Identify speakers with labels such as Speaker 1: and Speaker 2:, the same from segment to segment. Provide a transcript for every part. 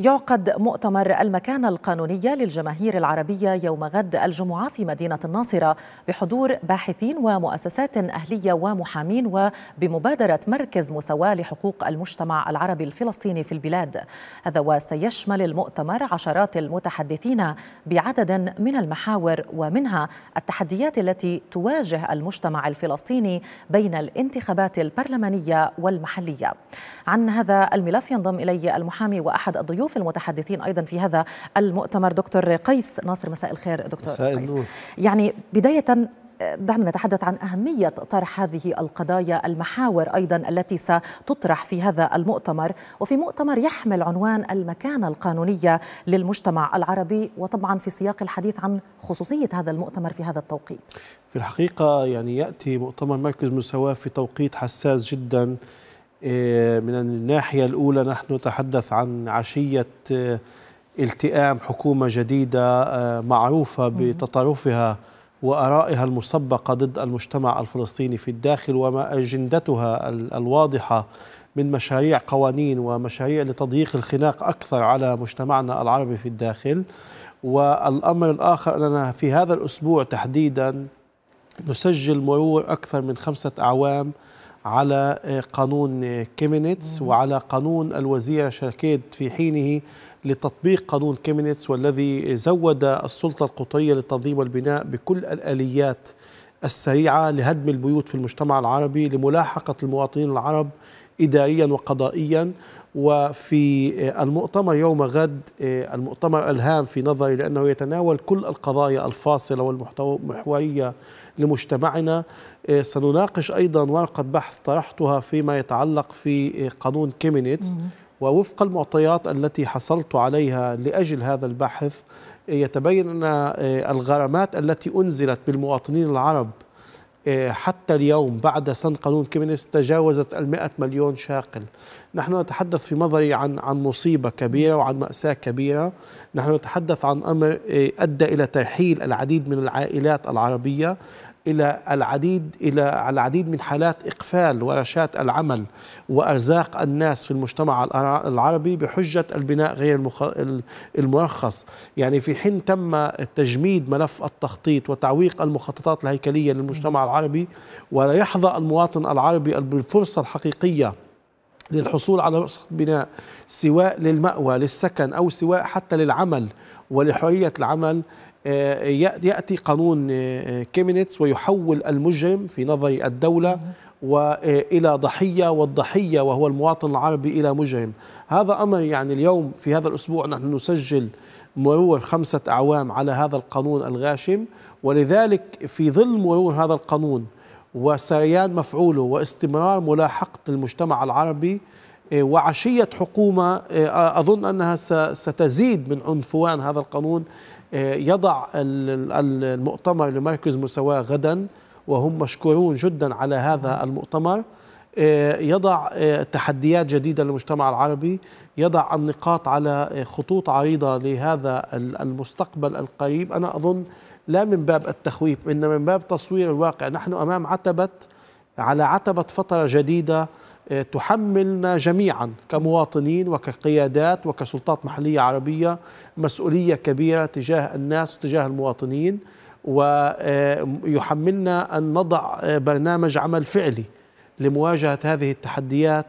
Speaker 1: يعقد مؤتمر المكانة القانونية للجماهير العربية يوم غد الجمعة في مدينة الناصرة بحضور باحثين ومؤسسات أهلية ومحامين وبمبادرة مركز مساواة لحقوق المجتمع العربي الفلسطيني في البلاد هذا وسيشمل المؤتمر عشرات المتحدثين بعدد من المحاور ومنها التحديات التي تواجه المجتمع الفلسطيني بين الانتخابات البرلمانية والمحلية عن هذا الملف ينضم إلي المحامي وأحد الضيوف ضيوف المتحدثين أيضا في هذا المؤتمر دكتور قيس ناصر مساء الخير دكتور مساء قيس النور. يعني بداية دعنا آه، نتحدث عن أهمية طرح هذه القضايا المحاور أيضا التي ستطرح في هذا المؤتمر وفي مؤتمر يحمل عنوان المكانة القانونية للمجتمع العربي وطبعا في سياق الحديث عن خصوصية هذا المؤتمر في هذا التوقيت
Speaker 2: في الحقيقة يعني يأتي مؤتمر مركز مساواة في توقيت حساس جدا آه، من الناحية الأولى نحن نتحدث عن عشية آه، التئام حكومة جديدة آه، معروفة بتطرفها وآرائها المسبقة ضد المجتمع الفلسطيني في الداخل وما أجندتها الواضحة من مشاريع قوانين ومشاريع لتضييق الخناق أكثر على مجتمعنا العربي في الداخل والأمر الآخر أننا في هذا الأسبوع تحديدا نسجل مرور أكثر من خمسة أعوام على آه، قانون كيمينيتس وعلى قانون الوزير شاكيد في حينه لتطبيق قانون كيمينيتس والذي زود السلطة القطرية للتنظيم والبناء بكل الآليات السريعة لهدم البيوت في المجتمع العربي لملاحقة المواطنين العرب إداريا وقضائيا وفي آه، المؤتمر يوم غد آه، المؤتمر الهام في نظري لأنه يتناول كل القضايا الفاصلة والمحورية لمجتمعنا آه، سنناقش أيضا ورقة بحث طرحتها فيما يتعلق في قانون كيمينيتس ووفق المعطيات التي حصلت عليها لأجل هذا البحث يتبين أن الغرامات التي أنزلت بالمواطنين العرب إيه، حتى اليوم بعد سن قانون كيمينيس تجاوزت المائة مليون شاقل نحن نتحدث في نظري عن عن مصيبة كبيرة وعن مأساة كبيرة نحن نتحدث عن أمر إيه، أدى إلى ترحيل العديد من العائلات العربية الى العديد الى العديد من حالات اقفال ورشات العمل وارزاق الناس في المجتمع العربي بحجه البناء غير المرخص، يعني في حين تم تجميد ملف التخطيط وتعويق المخططات الهيكليه للمجتمع العربي ولا يحظى المواطن العربي بالفرصه الحقيقيه للحصول على رخصة بناء سواء للمأوى للسكن أو سواء حتى للعمل ولحرية العمل آه، يأتي قانون آه، آه، كيمينيتس ويحول المجرم في نظر الدولة والى ضحيه والضحيه وهو المواطن العربي الى مجرم هذا امر يعني اليوم في هذا الاسبوع نحن نسجل مرور خمسه اعوام على هذا القانون الغاشم ولذلك في ظل مرور هذا القانون وسريان مفعوله واستمرار ملاحقه المجتمع العربي وعشيه حكومه اظن انها ستزيد من عنفوان هذا القانون آه، يضع المؤتمر لمركز مساواة غدا وهم مشكورون جدا على هذا المؤتمر آه، يضع آه، تحديات جديدة للمجتمع العربي يضع النقاط على خطوط عريضة لهذا المستقبل القريب أنا أظن لا من باب التخويف إنما من باب تصوير الواقع نحن أمام عتبة على عتبة فترة جديدة تحملنا جميعا كمواطنين وكقيادات وكسلطات محلية عربية مسؤولية كبيرة تجاه الناس وتجاه المواطنين ويحملنا أن نضع برنامج عمل فعلي لمواجهة هذه التحديات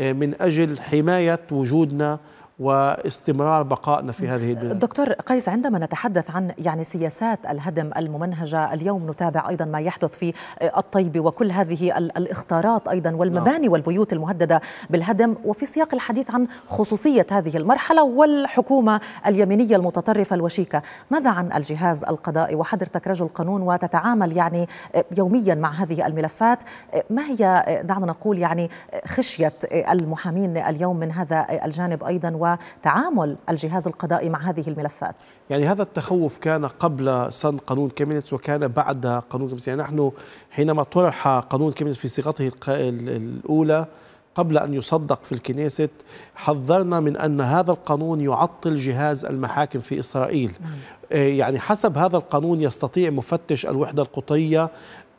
Speaker 2: من أجل حماية وجودنا واستمرار بقائنا في هذه البلاد
Speaker 1: دكتور قيس عندما نتحدث عن يعني سياسات الهدم الممنهجة اليوم نتابع أيضا ما يحدث في الطيب وكل هذه الاختارات أيضا والمباني نعم. والبيوت المهددة بالهدم وفي سياق الحديث عن خصوصية هذه المرحلة والحكومة اليمينية المتطرفة الوشيكة ماذا عن الجهاز القضائي وحضرتك رجل قانون وتتعامل يعني يوميا مع هذه الملفات ما هي دعنا نعم، نقول يعني خشية المحامين اليوم من هذا الجانب أيضا وتعامل الجهاز القضائي مع هذه الملفات
Speaker 2: يعني هذا التخوف كان قبل سن قانون كيمينتس وكان بعد قانون كيمينتس يعني نحن حينما طرح قانون كيمينتس في صيغته الأولى قبل أن يصدق في الكنيسة حذرنا من أن هذا القانون يعطل جهاز المحاكم في إسرائيل آه، يعني حسب هذا القانون يستطيع مفتش الوحدة القطرية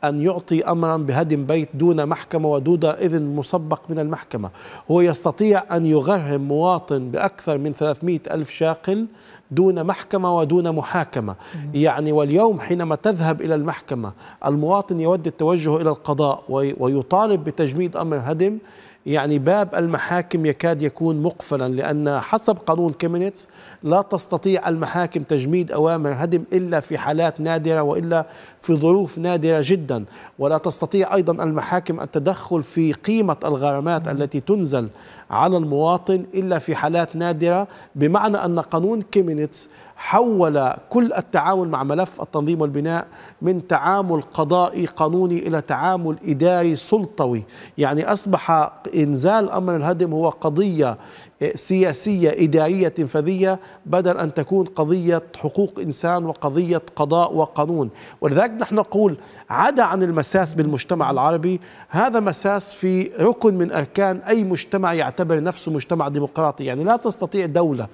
Speaker 2: أن يعطي أمرا بهدم بيت دون محكمة ودون إذن مسبق من المحكمة هو يستطيع أن يغرم مواطن بأكثر من 300 ألف شاقل دون محكمة ودون محاكمة يعني واليوم حينما تذهب إلى المحكمة المواطن يود التوجه إلى القضاء ويطالب بتجميد أمر هدم يعني باب المحاكم يكاد يكون مقفلا لأن حسب قانون كيمينيتس لا تستطيع المحاكم تجميد أوامر هدم إلا في حالات نادرة وإلا في ظروف نادرة جدا ولا تستطيع أيضا المحاكم التدخل في قيمة الغرامات التي تنزل على المواطن إلا في حالات نادرة بمعنى أن قانون كيمينيتس حول كل التعامل مع ملف التنظيم والبناء من تعامل قضائي قانوني الى تعامل اداري سلطوي، يعني اصبح انزال امر الهدم هو قضيه إيه، سياسيه اداريه تنفيذيه بدل ان تكون قضيه حقوق انسان وقضيه قضاء وقانون، ولذلك نحن نقول عدا عن المساس بالمجتمع العربي، هذا مساس في ركن من اركان اي مجتمع يعتبر نفسه مجتمع ديمقراطي، يعني لا تستطيع دوله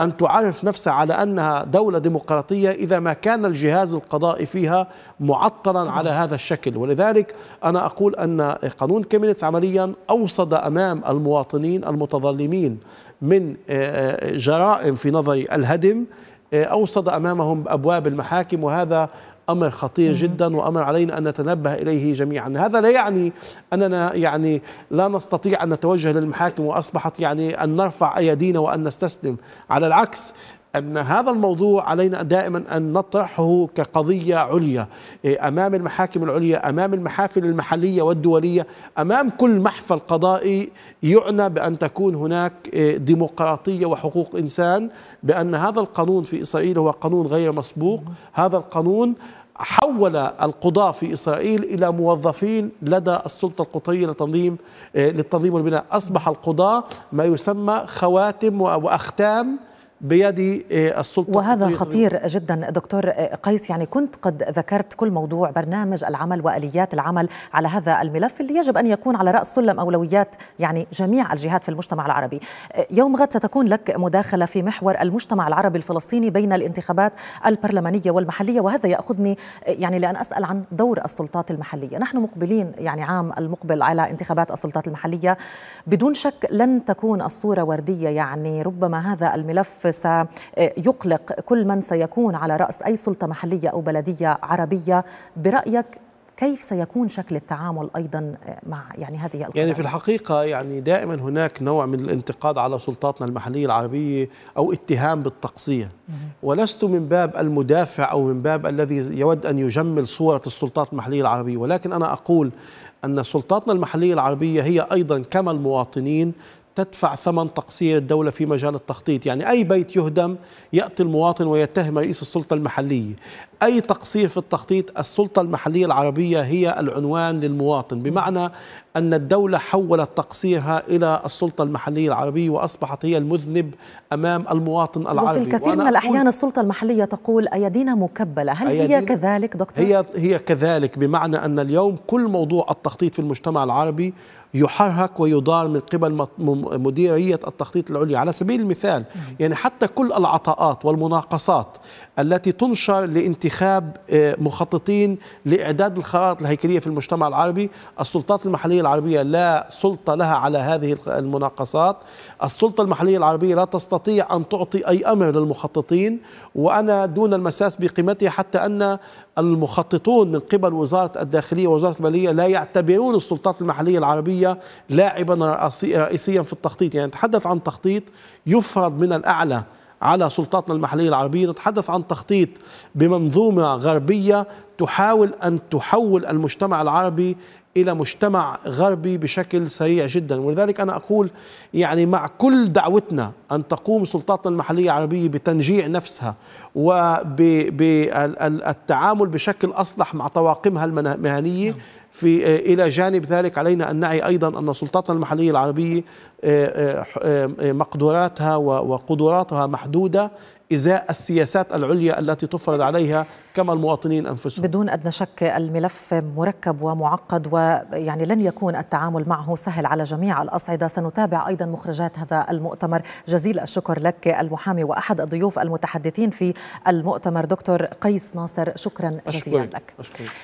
Speaker 2: أن تعرف نفسها على أنها دولة ديمقراطية إذا ما كان الجهاز القضائي فيها معطلا على هذا الشكل ولذلك أنا أقول أن قانون كيمينيتس عمليا أوصد أمام المواطنين المتظلمين من آه، آه، جرائم في نظري الهدم آه، أوصد أمامهم أبواب المحاكم وهذا امر خطير جدا وامر علينا ان نتنبه اليه جميعا هذا لا يعني اننا يعني لا نستطيع ان نتوجه للمحاكم واصبحت يعني ان نرفع ايدينا وان نستسلم على العكس أن هذا الموضوع علينا دائما أن نطرحه كقضية عليا إيه، أمام المحاكم العليا أمام المحافل المحلية والدولية أمام كل محفل قضائي يعنى بأن تكون هناك إيه، ديمقراطية وحقوق إنسان بأن هذا القانون في إسرائيل هو قانون غير مسبوق هذا القانون حول القضاة في إسرائيل إلى موظفين لدى السلطة القطرية لتنظيم للتنظيم إيه، والبناء أصبح القضاة ما يسمى خواتم وأختام بيد آه، السلطه وهذا خطير
Speaker 1: جدا دكتور آه، قيس يعني كنت قد ذكرت كل موضوع برنامج العمل واليات العمل على هذا الملف اللي يجب ان يكون على راس سلم اولويات يعني جميع الجهات في المجتمع العربي. آه، يوم غد ستكون لك مداخله في محور المجتمع العربي الفلسطيني بين الانتخابات البرلمانيه والمحليه وهذا ياخذني يعني لان اسال عن دور السلطات المحليه، نحن مقبلين يعني عام المقبل على انتخابات السلطات المحليه بدون شك لن تكون الصوره ورديه يعني ربما هذا الملف سيقلق كل من سيكون على رأس أي سلطة محلية أو بلدية عربية برأيك كيف سيكون شكل التعامل ايضا مع يعني هذه القرارات؟
Speaker 2: يعني في الحقيقه يعني دائما هناك نوع من الانتقاد على سلطاتنا المحليه العربيه او اتهام بالتقصير ولست من باب المدافع او من باب الذي يود ان يجمل صوره السلطات المحليه العربيه ولكن انا اقول ان سلطاتنا المحليه العربيه هي ايضا كما المواطنين تدفع ثمن تقصير الدولة في مجال التخطيط يعني أي بيت يهدم يأتي المواطن ويتهم رئيس السلطة المحلية أي تقصير في التخطيط السلطة المحلية العربية هي العنوان للمواطن بمعنى أن الدولة حولت تقصيرها إلى السلطة المحلية العربية وأصبحت هي المذنب أمام المواطن العربي وفي الكثير من الأحيان
Speaker 1: السلطة المحلية تقول أيدينا مكبلة هل أيدينا هي كذلك دكتور؟ هي,
Speaker 2: هي كذلك بمعنى أن اليوم كل موضوع التخطيط في المجتمع العربي يحرك ويدار من قبل مديرية التخطيط العليا على سبيل المثال يعني حتى كل العطاءات والمناقصات التي تنشر لانتخاب آه، مخططين لإعداد الخرائط الهيكلية في المجتمع العربي السلطات المحلية العربية لا سلطة لها على هذه المناقصات السلطة المحلية العربية لا تستطيع أن تعطي أي أمر للمخططين وأنا دون المساس بقيمتها حتى أن المخططون من قبل وزارة الداخلية ووزارة المالية لا يعتبرون السلطات المحلية العربية لاعبا رئيسيا في التخطيط يعني نتحدث عن تخطيط يفرض من الأعلى على سلطاتنا المحلية العربية نتحدث عن تخطيط بمنظومة غربية تحاول أن تحول المجتمع العربي إلى مجتمع غربي بشكل سريع جدا ولذلك أنا أقول يعني مع كل دعوتنا أن تقوم سلطاتنا المحلية العربية بتنجيع نفسها وبالتعامل بشكل أصلح مع طواقمها المهنية نعم. في آه، الى جانب ذلك علينا ان نعي ايضا ان سلطاتنا المحليه العربيه آه، آه، مقدوراتها وقدراتها محدوده ازاء السياسات العليا التي تفرض عليها كما المواطنين انفسهم.
Speaker 1: بدون ادنى شك الملف مركب ومعقد ويعني لن يكون التعامل معه سهل على جميع الاصعده، سنتابع ايضا مخرجات هذا المؤتمر، جزيل الشكر لك المحامي واحد الضيوف المتحدثين في المؤتمر دكتور قيس ناصر، شكرا جزيلا أشكرك. لك. أشكرك.